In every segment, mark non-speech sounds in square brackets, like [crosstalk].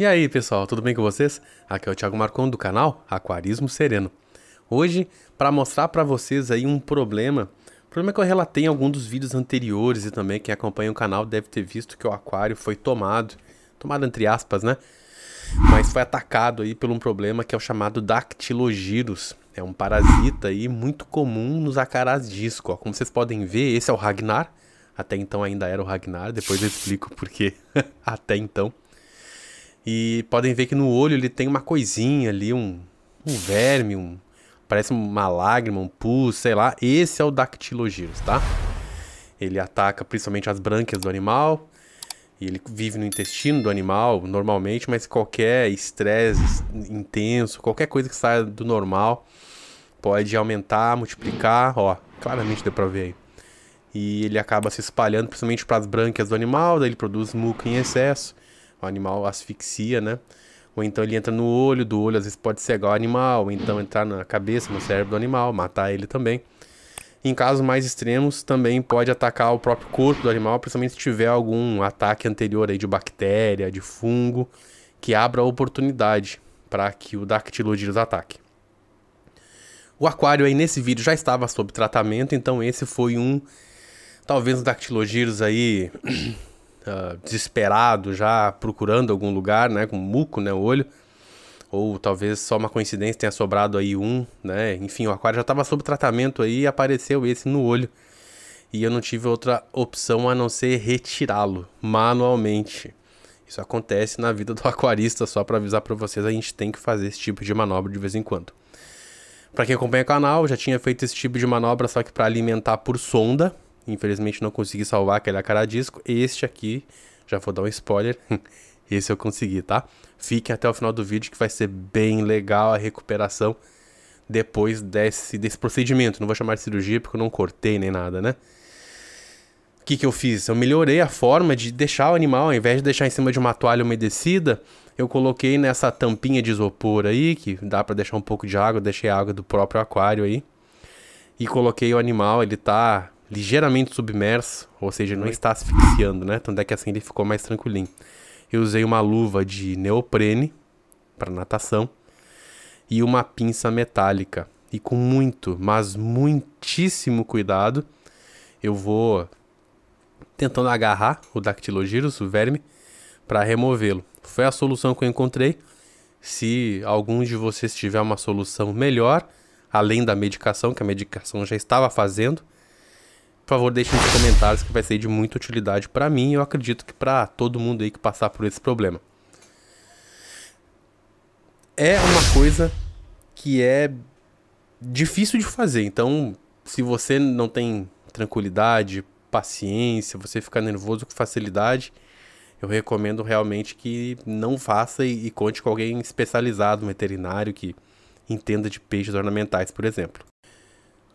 E aí pessoal, tudo bem com vocês? Aqui é o Thiago Marcon do canal Aquarismo Sereno. Hoje, para mostrar para vocês aí um problema, problema é que eu relatei em algum dos vídeos anteriores e também quem acompanha o canal deve ter visto que o aquário foi tomado, tomado entre aspas, né? Mas foi atacado aí por um problema que é o chamado Dactylogirus. É um parasita aí muito comum nos acarás disco, ó. Como vocês podem ver, esse é o Ragnar, até então ainda era o Ragnar, depois eu explico porque. [laughs] até então. E podem ver que no olho ele tem uma coisinha ali, um, um verme, um, parece uma lágrima, um pus, sei lá. Esse é o Dactylogyrus, tá? Ele ataca principalmente as brânquias do animal. E ele vive no intestino do animal, normalmente, mas qualquer estresse intenso, qualquer coisa que saia do normal, pode aumentar, multiplicar, ó, claramente deu pra ver aí. E ele acaba se espalhando, principalmente para as brânquias do animal, daí ele produz muco em excesso. O animal asfixia, né? Ou então ele entra no olho do olho, às vezes pode cegar o animal, ou então entrar na cabeça, no cérebro do animal, matar ele também. Em casos mais extremos, também pode atacar o próprio corpo do animal, principalmente se tiver algum ataque anterior aí de bactéria, de fungo, que abra oportunidade para que o Dactylodilus ataque. O aquário aí nesse vídeo já estava sob tratamento, então esse foi um talvez o Dactylodilus aí [clears throat] Ah, desesperado já procurando algum lugar, né, com muco, né, olho. Ou talvez só uma coincidência tenha sobrado aí um, né? Enfim, o aquário já estava sob tratamento aí e apareceu esse no olho. E eu não tive outra opção a não ser retirá-lo manualmente. Isso acontece na vida do [laughs] aquarista, só para avisar para vocês, a gente tem que fazer esse tipo de manobra de vez em quando. Para quem acompanha o canal, já tinha feito esse tipo de manobra, só que para alimentar por sonda, Infelizmente não consegui salvar aquele acaradisco. Este aqui, já vou dar um spoiler. [laughs] Esse eu consegui, tá? Fiquem até o final do vídeo que vai ser bem legal a recuperação depois desse, desse procedimento. Não vou chamar de cirurgia porque eu não cortei nem nada, né? O que, que eu fiz? Eu melhorei a forma de deixar o animal, ao invés de deixar em cima de uma toalha umedecida, eu coloquei nessa tampinha de isopor aí, que dá para deixar um pouco de água, deixei a água do próprio aquário aí. E coloquei o animal, ele tá ligeiramente submerso, ou seja, não está asfixiando, né? Tanto é que assim ele ficou mais tranquilinho. Eu usei uma luva de neoprene para natação e uma pinça metálica. E com muito, mas muitíssimo cuidado, eu vou tentando agarrar o Dactylogyrus, o verme, para removê-lo. Foi a solução que eu encontrei. Se algum de vocês tiver uma solução melhor, além da medicação, que a medicação já estava fazendo, por favor, deixem nos comentários que vai ser de muita utilidade para mim e eu acredito que para todo mundo aí que passar por esse problema. É uma coisa que é difícil de fazer, então se você não tem tranquilidade, paciência, você ficar nervoso com facilidade, eu recomendo realmente que não faça e, e conte com alguém especializado, um veterinário que entenda de peixes ornamentais, por exemplo.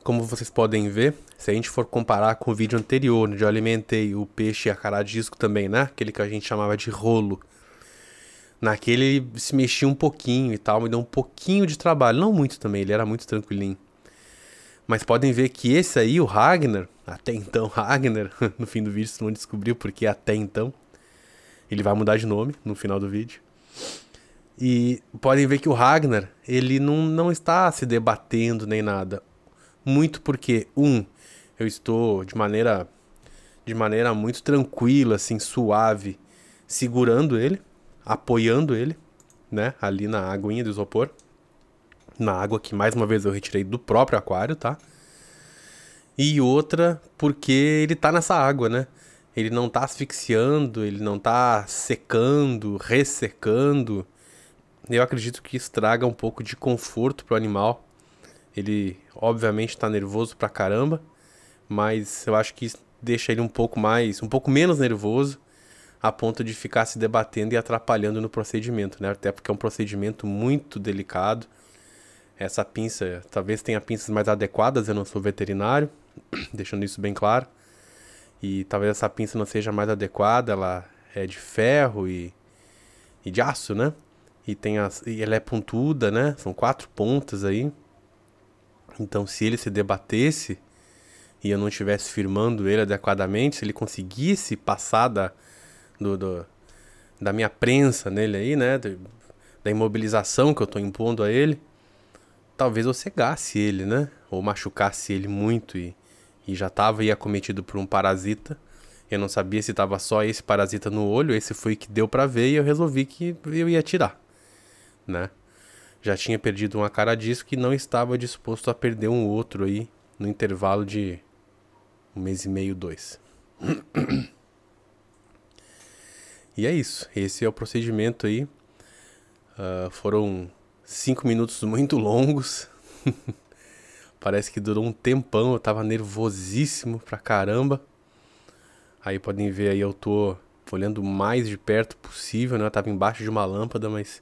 Como vocês podem ver, se a gente for comparar com o vídeo anterior, onde eu alimentei o peixe e a cara disco também, né? Aquele que a gente chamava de rolo. Naquele ele se mexia um pouquinho e tal, me deu um pouquinho de trabalho. Não muito também, ele era muito tranquilinho. Mas podem ver que esse aí, o Ragnar, até então [laughs] Ragnar, no fim do vídeo vocês vão descobrir porque até então. Ele vai mudar de nome no final do vídeo. E podem ver que o Ragnar, ele não, não está se debatendo nem nada muito porque um, eu estou de maneira de maneira muito tranquila, assim, suave, segurando ele, apoiando ele, né, ali na aguinha do isopor. Na água que mais uma vez eu retirei do próprio aquário, tá? E outra porque ele tá nessa água, né? Ele não tá asfixiando, ele não tá secando, ressecando. Eu acredito que estraga um pouco de conforto pro animal ele, obviamente, está nervoso pra caramba, mas eu acho que isso deixa ele um pouco mais, um pouco menos nervoso, a ponto de ficar se debatendo e atrapalhando no procedimento, né? Até porque é um procedimento muito delicado. Essa pinça, talvez tenha pinças mais adequadas, eu não sou veterinário, [clears throat] deixando isso bem claro. E talvez essa pinça não seja mais adequada, ela é de ferro e, e de aço, né? E, tem as, e ela é pontuda, né? São quatro pontas aí. Então, se ele se debatesse e eu não estivesse firmando ele adequadamente, se ele conseguisse passar da, do, do, da minha prensa nele aí, né? Da imobilização que eu estou impondo a ele, talvez eu cegasse ele, né? Ou machucasse ele muito e, e já estava aí acometido por um parasita. Eu não sabia se estava só esse parasita no olho, esse foi que deu para ver e eu resolvi que eu ia tirar, né? já tinha perdido uma cara disco e não estava disposto a perder um outro aí no intervalo de um mês e meio, dois. e é isso. Esse é o procedimento aí. Uh, foram cinco minutos muito longos. [laughs] Parece que durou um tempão. Eu tava nervosíssimo pra caramba. Aí podem ver aí, eu tô olhando o mais de perto possível, né? Eu tava embaixo de uma lâmpada, mas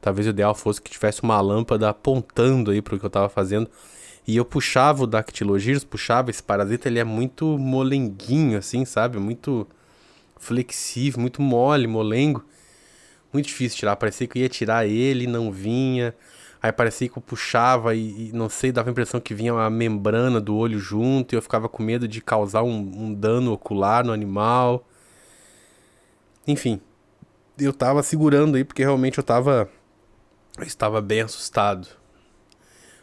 Talvez o ideal fosse que tivesse uma lâmpada apontando aí para o que eu estava fazendo. E eu puxava o dactilogirus, puxava esse parasita, ele é muito molenguinho, assim, sabe? Muito flexível, muito mole, molengo. Muito difícil tirar, parecia que eu ia tirar ele, não vinha. Aí parecia que eu puxava e, e, não sei, dava a impressão que vinha uma membrana do olho junto e eu ficava com medo de causar um, um dano ocular no animal. Enfim, eu tava segurando aí porque realmente eu tava eu estava bem assustado.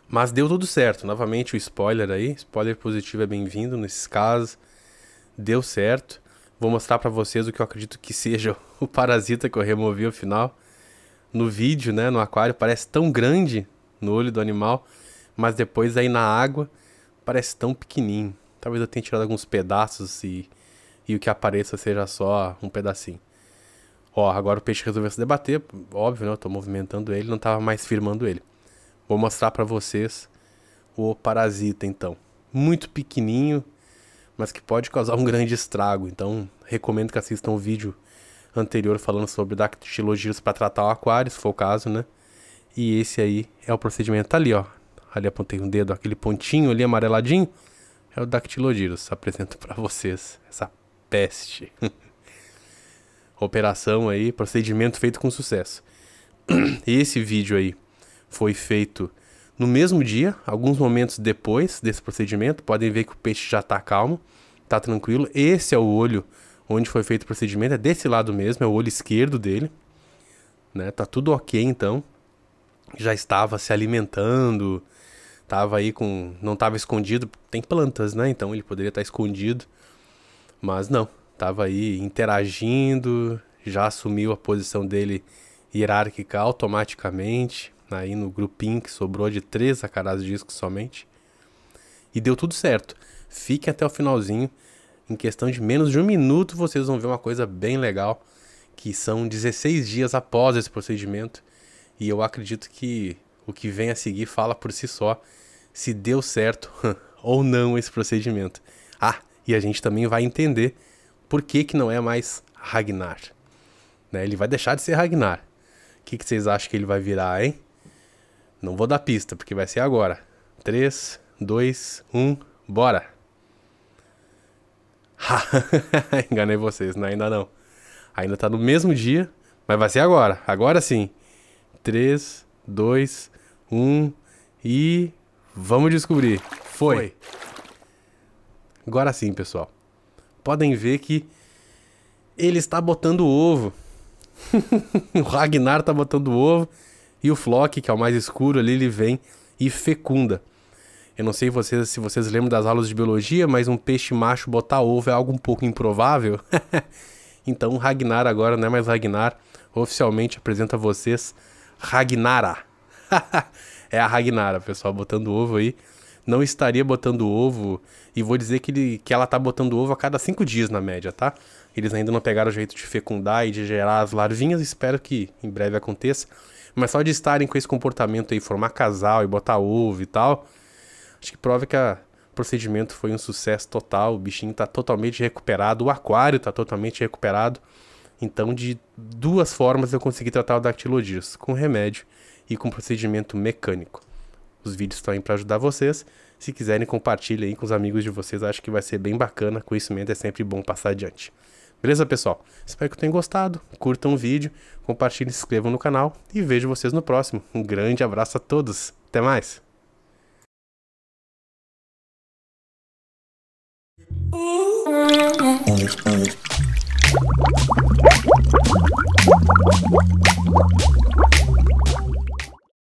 Mas deu tudo certo. Novamente o spoiler aí, spoiler positivo é bem-vindo nesses casos. Deu certo. Vou mostrar para vocês o que eu acredito que seja [laughs] o parasita que eu removi ao final. No vídeo, né, no aquário, parece tão grande no olho do animal, mas depois aí na água parece tão pequenininho. Talvez eu tenha tirado alguns pedaços e, e o que apareça seja só um pedacinho. Ó, agora o peixe resolveu se debater, óbvio, né? Eu tô movimentando ele, não tava mais firmando ele. Vou mostrar para vocês o parasita, então. Muito pequenininho, mas que pode causar um grande estrago. Então, recomendo que assistam o vídeo anterior falando sobre dactilogiros para tratar o aquário, se for o caso, né? E esse aí é o procedimento. Tá ali, ó. Ali apontei um dedo, aquele pontinho ali amareladinho. É o dactilogiros. Apresento para vocês essa peste. [laughs] operação aí, procedimento feito com sucesso. [clears throat] Esse vídeo aí foi feito no mesmo dia, alguns momentos depois desse procedimento, podem ver que o peixe já está calmo, está tranquilo. Esse é o olho onde foi feito o procedimento, é desse lado mesmo, é o olho esquerdo dele. Né? Tá tudo ok então. Já estava se alimentando, estava aí com. não estava escondido. Tem plantas, né? Então ele poderia estar tá escondido. Mas não, estava aí interagindo, já assumiu a posição dele hierárquica automaticamente, aí no grupinho que sobrou de três de discos somente. E deu tudo certo. Fiquem até o finalzinho. Em questão de menos de um minuto, vocês vão ver uma coisa bem legal, que são 16 dias após esse procedimento. E eu acredito que o que vem a seguir fala por si só se deu certo [laughs] ou não esse procedimento. Ah, e a gente também vai entender por que, que não é mais Ragnar? Né? Ele vai deixar de ser Ragnar. O que, que vocês acham que ele vai virar, hein? Não vou dar pista, porque vai ser agora. 3, 2, 1, bora! [laughs] Enganei vocês, não, né? ainda não. Ainda tá no mesmo dia, mas vai ser agora. Agora sim. 3, 2, 1 e. Vamos descobrir. Foi. Foi. Agora sim, pessoal podem ver que ele está botando o ovo. [laughs] o Ragnar está botando o ovo e o Flock, que é o mais escuro ali, ele vem e fecunda. Eu não sei vocês, se vocês lembram das aulas de biologia, mas um peixe macho botar ovo é algo um pouco improvável. [laughs] então o Ragnar agora não é mais Ragnar, oficialmente apresenta a vocês Ragnara. [laughs] é a Ragnara, pessoal, botando ovo aí não estaria botando ovo. E vou dizer que, ele, que ela tá botando ovo a cada cinco dias na média, tá? Eles ainda não pegaram o jeito de fecundar e de gerar as larvinhas, espero que em breve aconteça. Mas só de estarem com esse comportamento aí, formar casal e botar ovo e tal, acho que prova que o procedimento foi um sucesso total. O bichinho tá totalmente recuperado, o aquário tá totalmente recuperado. Então, de duas formas eu consegui tratar o dactilodisco, com remédio e com procedimento mecânico os vídeos estão aí para ajudar vocês. Se quiserem, compartilhem aí com os amigos de vocês, acho que vai ser bem bacana. Conhecimento é sempre bom passar adiante. Beleza, pessoal? Espero que tenham gostado. Curtam o vídeo, compartilhem, se inscrevam no canal e vejo vocês no próximo. Um grande abraço a todos. Até mais.